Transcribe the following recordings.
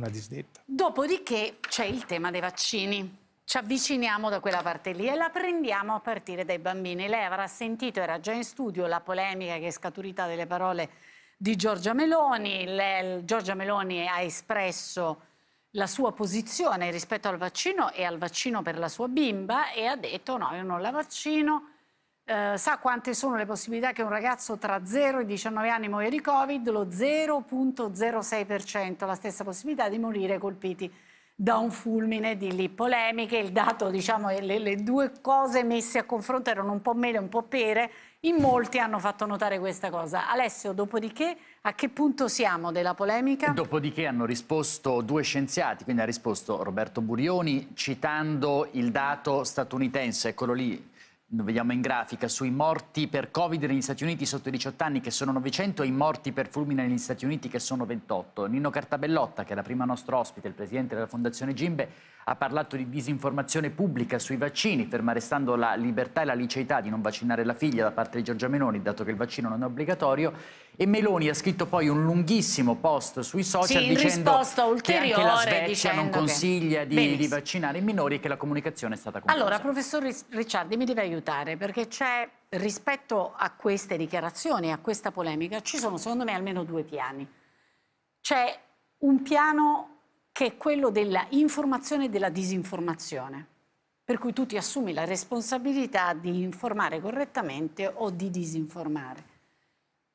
una disdetta. Dopodiché c'è il tema dei vaccini. Ci avviciniamo da quella parte lì e la prendiamo a partire dai bambini. Lei avrà sentito, era già in studio, la polemica che è scaturita dalle parole di Giorgia Meloni. Le, Giorgia Meloni ha espresso la sua posizione rispetto al vaccino e al vaccino per la sua bimba e ha detto no, io non la vaccino, eh, sa quante sono le possibilità che un ragazzo tra 0 e 19 anni muoia di Covid? Lo 0,06%, la stessa possibilità di morire colpiti da un fulmine di lì polemiche, il dato, diciamo, le, le due cose messe a confronto erano un po' mele e un po' pere, in molti hanno fatto notare questa cosa. Alessio, dopodiché a che punto siamo della polemica? Dopodiché hanno risposto due scienziati, quindi ha risposto Roberto Burioni citando il dato statunitense, eccolo lì, lo vediamo in grafica, sui morti per Covid negli Stati Uniti sotto i 18 anni che sono 900 e i morti per fulmine negli Stati Uniti che sono 28. Nino Cartabellotta, che era prima nostro ospite, il presidente della Fondazione Gimbe, ha parlato di disinformazione pubblica sui vaccini, ferma restando la libertà e la liceità di non vaccinare la figlia da parte di Giorgia Meloni, dato che il vaccino non è obbligatorio. E Meloni ha scritto poi un lunghissimo post sui social sì, dicendo che anche la Svezia non consiglia che... di, di, vaccinare i minori e che la comunicazione è stata confusa. Allora, professor Ricciardi, mi deve aiutare perché c'è rispetto a queste dichiarazioni, a questa polemica, ci sono secondo me almeno due piani. C'è un piano che è quello della informazione e della disinformazione. Per cui tu ti assumi la responsabilità di informare correttamente o di disinformare.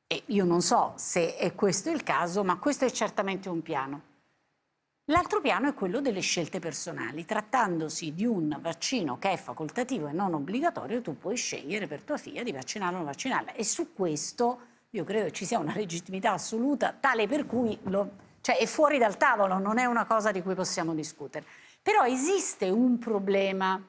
E io non so se è questo il caso, ma questo è certamente un piano. L'altro piano è quello delle scelte personali. Trattandosi di un vaccino che è facoltativo e non obbligatorio, tu puoi scegliere per tua figlia di vaccinarla o non vaccinarla. E su questo io credo ci sia una legittimità assoluta, tale per cui lo, cioè è fuori dal tavolo, non è una cosa di cui possiamo discutere. Però esiste un problema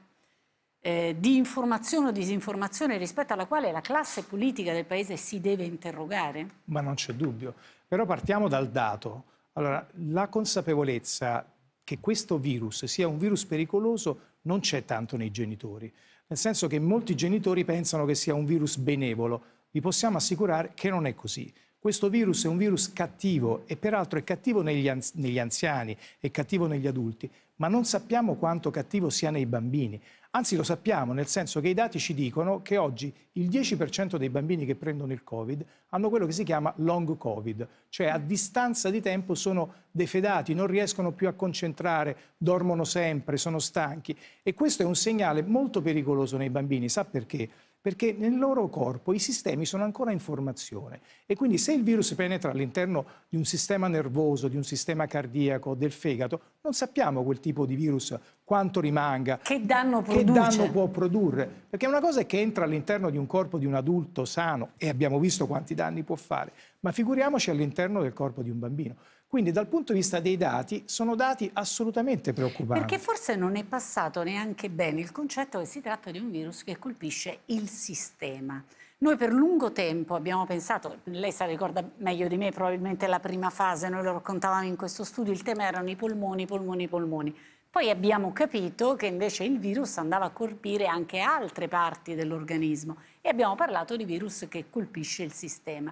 eh, di informazione o disinformazione rispetto alla quale la classe politica del Paese si deve interrogare? Ma non c'è dubbio. Però partiamo dal dato. Allora, la consapevolezza che questo virus sia un virus pericoloso non c'è tanto nei genitori, nel senso che molti genitori pensano che sia un virus benevolo, vi possiamo assicurare che non è così. Questo virus è un virus cattivo e peraltro è cattivo negli, anzi negli anziani, è cattivo negli adulti, ma non sappiamo quanto cattivo sia nei bambini. Anzi lo sappiamo, nel senso che i dati ci dicono che oggi il 10% dei bambini che prendono il Covid hanno quello che si chiama long Covid, cioè a distanza di tempo sono defedati, non riescono più a concentrare, dormono sempre, sono stanchi e questo è un segnale molto pericoloso nei bambini, sa perché? perché nel loro corpo i sistemi sono ancora in formazione e quindi se il virus penetra all'interno di un sistema nervoso, di un sistema cardiaco, del fegato, non sappiamo quel tipo di virus quanto rimanga, che danno, che danno può produrre, perché una cosa è che entra all'interno di un corpo di un adulto sano e abbiamo visto quanti danni può fare, ma figuriamoci all'interno del corpo di un bambino. Quindi dal punto di vista dei dati sono dati assolutamente preoccupanti. Perché forse non è passato neanche bene il concetto che si tratta di un virus che colpisce il sistema. Noi per lungo tempo abbiamo pensato, lei sa ricorda meglio di me probabilmente la prima fase, noi lo raccontavamo in questo studio, il tema erano i polmoni, i polmoni, i polmoni. Poi abbiamo capito che invece il virus andava a colpire anche altre parti dell'organismo e abbiamo parlato di virus che colpisce il sistema.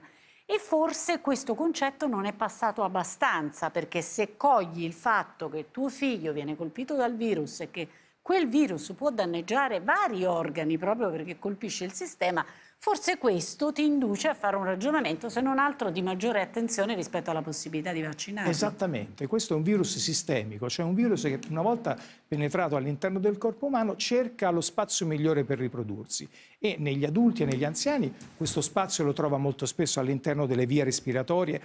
E forse questo concetto non è passato abbastanza, perché se cogli il fatto che tuo figlio viene colpito dal virus e che quel virus può danneggiare vari organi proprio perché colpisce il sistema, forse questo ti induce a fare un ragionamento, se non altro di maggiore attenzione rispetto alla possibilità di vaccinare. Esattamente, questo è un virus sistemico, cioè un virus che una volta penetrato all'interno del corpo umano cerca lo spazio migliore per riprodursi e negli adulti e negli anziani questo spazio lo trova molto spesso all'interno delle vie respiratorie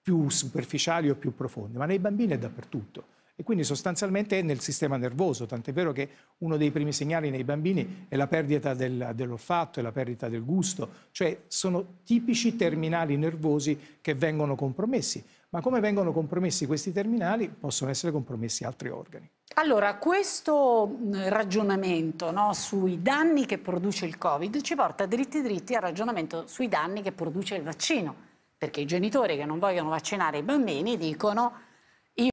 più superficiali o più profonde, ma nei bambini è dappertutto e quindi sostanzialmente è nel sistema nervoso, tant'è vero che uno dei primi segnali nei bambini è la perdita del, dell'olfatto, è la perdita del gusto, cioè sono tipici terminali nervosi che vengono compromessi. Ma come vengono compromessi questi terminali, possono essere compromessi altri organi. Allora, questo mm, ragionamento no, sui danni che produce il Covid ci porta dritti dritti al ragionamento sui danni che produce il vaccino, perché i genitori che non vogliono vaccinare i bambini dicono